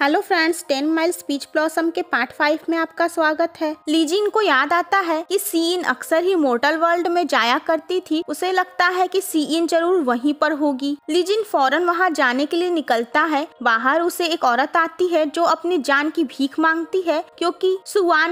hello friends ten mile speech blossom के part five में आपका स्वागत है लीजिन को याद आता है कि सीइन अक्सर ही मोटल वर्ल्ड में जाया करती थी उसे लगता है कि सीइन जरूर वहीं पर होगी लीजिन फौरन वहां जाने के लिए निकलता है बाहर उसे एक औरत आती है जो अपनी जान की भीख मांगती है क्योंकि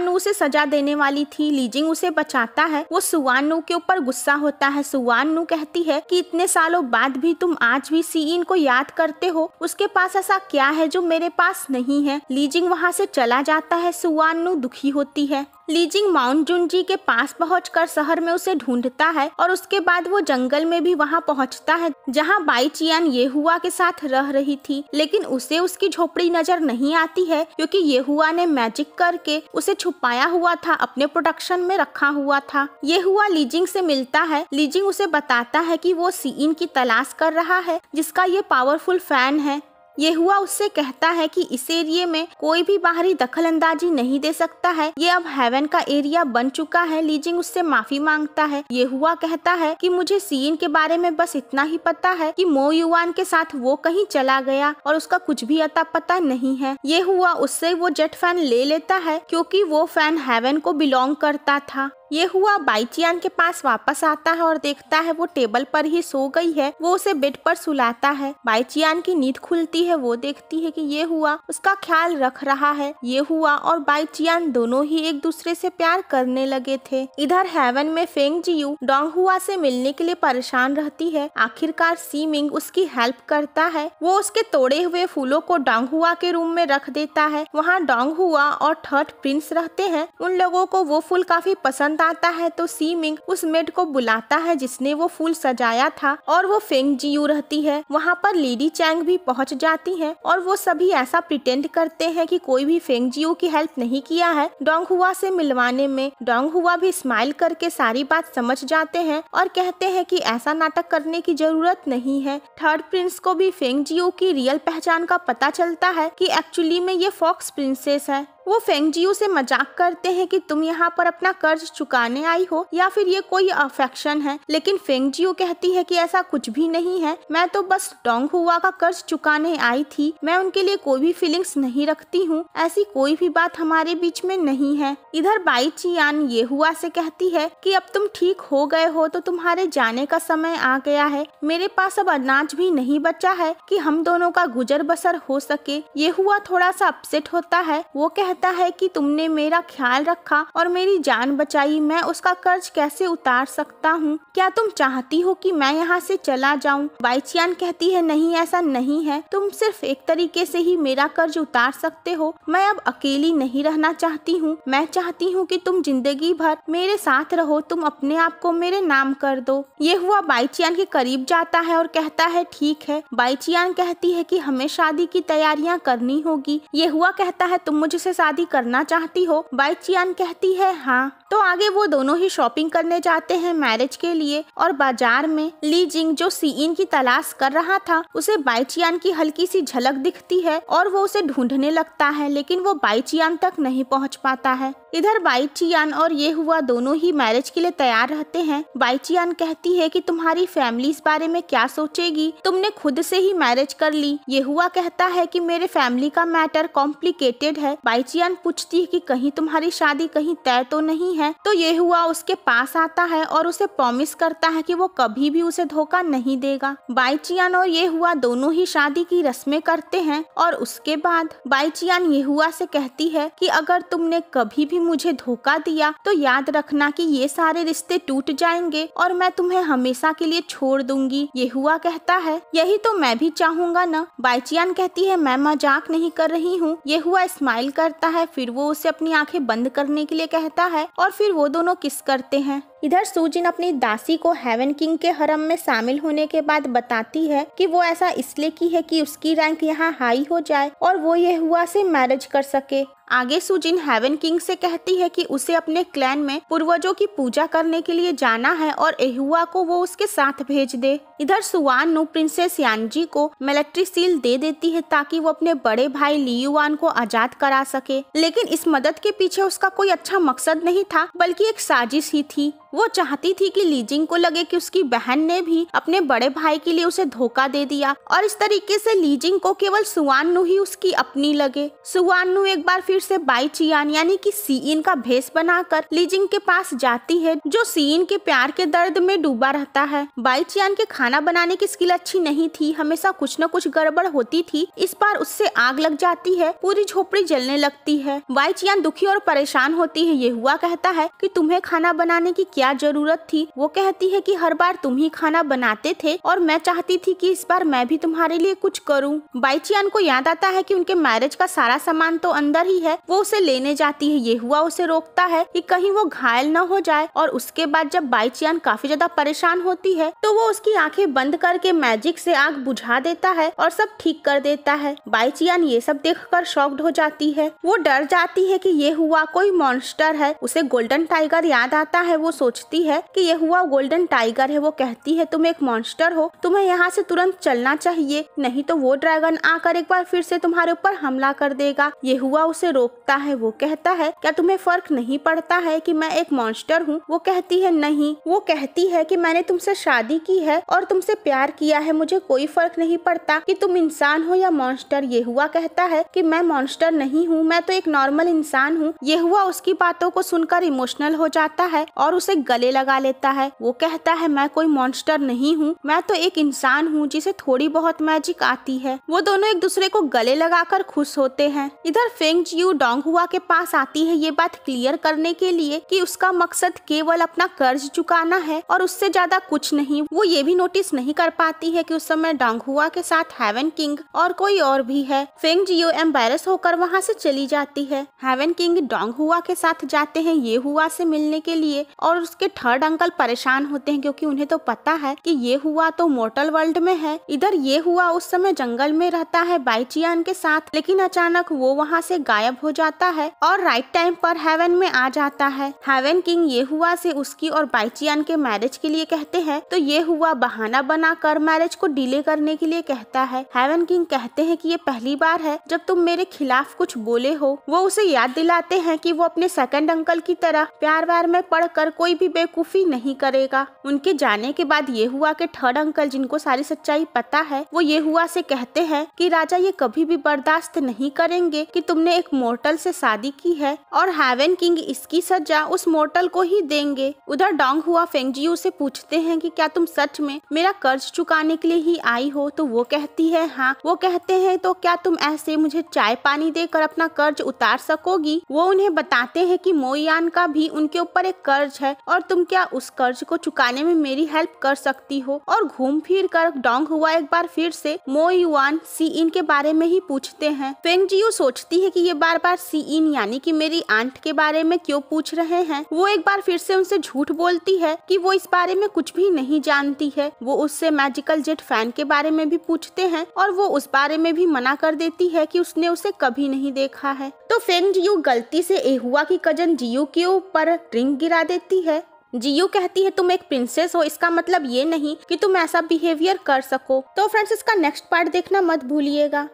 नू उसे सजा देने वाली थी लीजिंग उसे बचाता है वो नू के ऊपर गुस्सा होता है नू कहती है की इतने सालों बाद भी तुम आज भी सीइन को याद करते हो उसके पास ऐसा क्या है जो मेरे पास पास नहीं है लीजिंग वहाँ से चला जाता है सुवानु दुखी होती है लीजिंग माउंट जुनजी के पास पहुँच शहर में उसे ढूंढता है और उसके बाद वो जंगल में भी वहाँ पहुँचता है जहाँ बाई चियान येहुआ के साथ रह रही थी लेकिन उसे उसकी झोपड़ी नजर नहीं आती है क्योंकि येहुआ ने मैजिक करके उसे छुपाया हुआ था अपने प्रोडक्शन में रखा हुआ था येहुआ लीजिंग से मिलता है लीजिंग उसे बताता है कि वो सीन की तलाश कर रहा है जिसका ये पावरफुल फैन है यहुआ उससे कहता है कि इस एरिया में कोई भी बाहरी दखल अंदाजी नहीं दे सकता है ये अब हेवन का एरिया बन चुका है लीजिंग उससे माफी मांगता है यहुआ कहता है कि मुझे सीन के बारे में बस इतना ही पता है कि मो युवान के साथ वो कहीं चला गया और उसका कुछ भी अता पता नहीं है ये हुआ उससे वो जेट फैन ले लेता है क्योंकि वो फैन हेवन को बिलोंग करता था ये हुआ बाईचियान के पास वापस आता है और देखता है वो टेबल पर ही सो गई है वो उसे बेड पर सुलाता है बाईचियान की नींद खुलती है वो देखती है कि ये हुआ उसका ख्याल रख रहा है ये हुआ और बाईचियान दोनों ही एक दूसरे से प्यार करने लगे थे इधर हेवन में फेंग जियू डोंग हुआ से मिलने के लिए परेशान रहती है आखिरकार सीमिंग उसकी हेल्प करता है वो उसके तोड़े हुए फूलों को डोंग हुआ के रूम में रख देता है वहाँ डोंग हुआ और थर्ड प्रिंस रहते हैं उन लोगों को वो फूल काफी पसंद पसंद आता है तो सी मिंग उस मेड को बुलाता है जिसने वो फूल सजाया था और वो फेंग जियू रहती है वहाँ पर लेडी चैंग भी पहुँच जाती है और वो सभी ऐसा प्रिटेंड करते हैं कि कोई भी फेंग जियू की हेल्प नहीं किया है डोंग हुआ से मिलवाने में डोंग हुआ भी स्माइल करके सारी बात समझ जाते हैं और कहते हैं कि ऐसा नाटक करने की जरूरत नहीं है थर्ड प्रिंस को भी फेंग जियो की रियल पहचान का पता चलता है कि एक्चुअली में ये फॉक्स प्रिंसेस है वो फेंगजियो से मजाक करते हैं कि तुम यहाँ पर अपना कर्ज चुकाने आई हो या फिर ये कोई अफेक्शन है लेकिन फेंगजियो कहती है कि ऐसा कुछ भी नहीं है मैं तो बस टोंग हुआ का कर्ज चुकाने आई थी मैं उनके लिए कोई भी फीलिंग्स नहीं रखती हूँ ऐसी कोई भी बात हमारे बीच में नहीं है इधर बाई चियान ये हुआ से कहती है की अब तुम ठीक हो गए हो तो तुम्हारे जाने का समय आ गया है मेरे पास अब अनाज भी नहीं बचा है की हम दोनों का गुजर बसर हो सके ये हुआ थोड़ा सा अपसेट होता है वो कह कहता है कि तुमने मेरा ख्याल रखा और मेरी जान बचाई मैं उसका कर्ज कैसे उतार सकता हूँ क्या तुम चाहती हो कि मैं यहाँ से चला जाऊँ बाईचियान कहती है नहीं ऐसा नहीं है तुम सिर्फ एक तरीके से ही मेरा कर्ज उतार सकते हो मैं अब अकेली नहीं रहना चाहती हूँ मैं चाहती हूँ की तुम जिंदगी भर मेरे साथ रहो तुम अपने आप को मेरे नाम कर दो ये हुआ बाईचियान के करीब जाता है और कहता है ठीक है बाईचियान कहती है की हमें शादी की तैयारियाँ करनी होगी ये हुआ कहता है तुम मुझसे शादी करना चाहती हो बाई चियान कहती है हाँ तो आगे वो दोनों ही शॉपिंग करने जाते हैं मैरिज के लिए और बाजार में ली जिंग जो इन की तलाश कर रहा था उसे बाईचियान की हल्की सी झलक दिखती है और वो उसे ढूंढने लगता है लेकिन वो बाईचियान तक नहीं पहुंच पाता है इधर बाईचियान और ये हुआ दोनों ही मैरिज के लिए तैयार रहते हैं बाईचियान कहती है कि तुम्हारी फैमिली इस बारे में क्या सोचेगी तुमने खुद से ही मैरिज कर ली ये हुआ कहता है कि मेरे फैमिली का मैटर कॉम्प्लिकेटेड है बाईचियान पूछती है कि कहीं तुम्हारी शादी कहीं तय तो नहीं है तो ये हुआ उसके पास आता है और उसे प्रॉमिस करता है की वो कभी भी उसे धोखा नहीं देगा बाईचियान और ये हुआ दोनों ही शादी की रस्में करते हैं और उसके बाद बाईचियान ये हुआ से कहती है की अगर तुमने कभी भी मुझे धोखा दिया तो याद रखना कि ये सारे रिश्ते टूट जाएंगे और मैं तुम्हें हमेशा के लिए छोड़ दूंगी ये हुआ कहता है यही तो मैं भी चाहूंगा न बाईचियान कहती है मैं मजाक नहीं कर रही हूँ ये हुआ स्माइल करता है फिर वो उसे अपनी आंखें बंद करने के लिए कहता है और फिर वो दोनों किस करते हैं इधर सूजिन अपनी दासी को हेवन किंग के हरम में शामिल होने के बाद बताती है कि वो ऐसा इसलिए की है कि उसकी रैंक यहाँ हाई हो जाए और वो ये हुआ से मैरिज कर सके आगे सुजिन हेवन किंग से कहती है कि उसे अपने क्लैन में पूर्वजों की पूजा करने के लिए जाना है और एहुआ को वो उसके साथ भेज दे इधर सुवान प्रिंसेस यानजी को मिलिट्री सील दे देती है ताकि वो अपने बड़े भाई लियुआन को आजाद करा सके लेकिन इस मदद के पीछे उसका कोई अच्छा मकसद नहीं था बल्कि एक साजिश ही थी वो चाहती थी कि लीजिंग को लगे कि उसकी बहन ने भी अपने बड़े भाई के लिए उसे धोखा दे दिया और इस तरीके से लीजिंग को केवल सुवानु ही उसकी अपनी लगे सुवानु एक बार फिर से बाई चियान यानी कि सीइन का भेस बनाकर लीजिंग के पास जाती है जो सीइन के प्यार के दर्द में डूबा रहता है बाई चियान के खान खाना बनाने की स्किल अच्छी नहीं थी हमेशा कुछ न कुछ गड़बड़ होती थी इस बार उससे आग लग जाती है पूरी झोपड़ी जलने लगती है वाई चियान दुखी और परेशान होती है ये हुआ कहता है कि तुम्हें खाना बनाने की क्या जरूरत थी वो कहती है कि हर बार तुम ही खाना बनाते थे और मैं चाहती थी कि इस बार मैं भी तुम्हारे लिए कुछ करूं बाईचियान को याद आता है कि उनके मैरिज का सारा सामान तो अंदर ही है वो उसे लेने जाती है ये हुआ उसे रोकता है कि कहीं वो घायल न हो जाए और उसके बाद जब बाईचियान काफी ज्यादा परेशान होती है तो वो उसकी आंखें आंखें बंद करके मैजिक से आग बुझा देता है और सब ठीक कर देता है बाईचियान ये सब देखकर शॉक्ड हो जाती है वो डर जाती है कि ये हुआ कोई मॉन्स्टर है उसे गोल्डन टाइगर याद आता है वो सोचती है कि ये हुआ गोल्डन टाइगर है वो कहती है तुम एक मॉन्स्टर हो तुम्हें यहाँ से तुरंत चलना चाहिए नहीं तो वो ड्रैगन आकर एक बार फिर से तुम्हारे ऊपर हमला कर देगा ये हुआ उसे रोकता है वो कहता है क्या तुम्हें फर्क नहीं पड़ता है की मैं एक मॉन्स्टर हूँ वो कहती है नहीं वो कहती है कि मैंने तुमसे शादी की है और और तुमसे प्यार किया है मुझे कोई फर्क नहीं पड़ता कि तुम इंसान हो या मॉन्स्टर ये हुआ कहता है कि मैं मॉन्स्टर नहीं हूँ मैं तो एक नॉर्मल इंसान हूँ ये हुआ उसकी बातों को सुनकर इमोशनल हो जाता है और उसे गले लगा लेता है वो कहता है मैं कोई मॉन्स्टर नहीं हूँ मैं तो एक इंसान हूँ जिसे थोड़ी बहुत मैजिक आती है वो दोनों एक दूसरे को गले कर खुश होते हैं इधर फेंग जियू डोंग हुआ के पास आती है ये बात क्लियर करने के लिए कि उसका मकसद केवल अपना कर्ज चुकाना है और उससे ज्यादा कुछ नहीं वो ये भी नोट नोटिस नहीं कर पाती है कि उस समय डांगहुआ के साथ हेवन किंग और कोई और भी है फेंग जियो एम्बेरस होकर वहाँ से चली जाती है हैवन किंग हुआ के साथ जाते हैं ये हुआ से मिलने के लिए और उसके थर्ड अंकल परेशान होते हैं क्योंकि उन्हें तो पता है कि ये हुआ तो मोटल वर्ल्ड में है इधर ये हुआ उस समय जंगल में रहता है बाईचियान के साथ लेकिन अचानक वो वहाँ से गायब हो जाता है और राइट टाइम पर हेवन में आ जाता है हेवन किंग ये हुआ से उसकी और बाईचियान के मैरिज के लिए कहते हैं तो ये हुआ बहाना बहाना बनाकर मैरिज को डिले करने के लिए कहता है हेवन किंग कहते हैं कि ये पहली बार है जब तुम मेरे खिलाफ कुछ बोले हो वो उसे याद दिलाते हैं कि वो अपने सेकंड अंकल की तरह प्यार व्यार में पढ़कर कोई भी बेवकूफी नहीं करेगा उनके जाने के बाद ये हुआ के थर्ड अंकल जिनको सारी सच्चाई पता है वो ये हुआ से कहते हैं की राजा ये कभी भी बर्दाश्त नहीं करेंगे की तुमने एक मोर्टल से शादी की है और हेवन किंग इसकी सजा उस मोर्टल को ही देंगे उधर डोंग हुआ फेंगजी उसे पूछते हैं कि क्या तुम सच में मेरा कर्ज चुकाने के लिए ही आई हो तो वो कहती है हाँ वो कहते हैं तो क्या तुम ऐसे मुझे चाय पानी देकर अपना कर्ज उतार सकोगी वो उन्हें बताते हैं कि मोयान का भी उनके ऊपर एक कर्ज है और तुम क्या उस कर्ज को चुकाने में मेरी हेल्प कर सकती हो और घूम फिर कर डोंग हुआ एक बार फिर से मोयुआन सी इन के बारे में ही पूछते हैं फेंग फेंगजियो सोचती है कि ये बार बार सी इन यानी कि मेरी आंट के बारे में क्यों पूछ रहे हैं वो एक बार फिर से उनसे झूठ बोलती है कि वो इस बारे में कुछ भी नहीं जानती है वो उससे मैजिकल जेट फैन के बारे में भी पूछते हैं और वो उस बारे में भी मना कर देती है कि उसने उसे कभी नहीं देखा है तो फेंग जियो गलती से एहुआ की कजन जियो के ऊपर रिंग गिरा देती है जियो कहती है तुम एक प्रिंसेस हो इसका मतलब ये नहीं कि तुम ऐसा बिहेवियर कर सको तो फ्रेंड्स इसका नेक्स्ट पार्ट देखना मत भूलिएगा